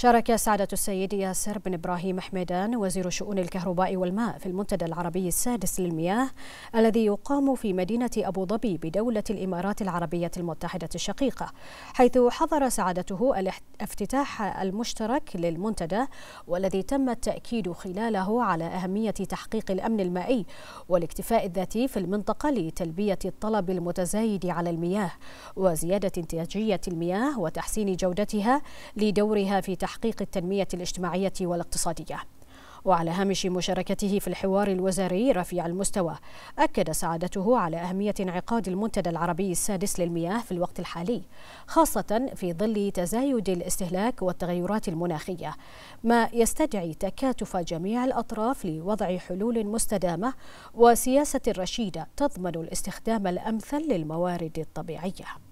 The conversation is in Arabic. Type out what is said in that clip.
شارك سعادة السيد ياسر بن إبراهيم حميدان وزير شؤون الكهرباء والماء في المنتدى العربي السادس للمياه الذي يقام في مدينة أبو ظبي بدولة الإمارات العربية المتحدة الشقيقة حيث حضر سعادته الافتتاح المشترك للمنتدى والذي تم التأكيد خلاله على أهمية تحقيق الأمن المائي والاكتفاء الذاتي في المنطقة لتلبية الطلب المتزايد على المياه وزيادة انتاجية المياه وتحسين جودتها لدورها في تحقيق تحقيق التنمية الاجتماعية والاقتصادية وعلى هامش مشاركته في الحوار الوزاري رفيع المستوى أكد سعادته على أهمية انعقاد المنتدى العربي السادس للمياه في الوقت الحالي خاصة في ظل تزايد الاستهلاك والتغيرات المناخية ما يستدعي تكاتف جميع الأطراف لوضع حلول مستدامة وسياسة رشيدة تضمن الاستخدام الأمثل للموارد الطبيعية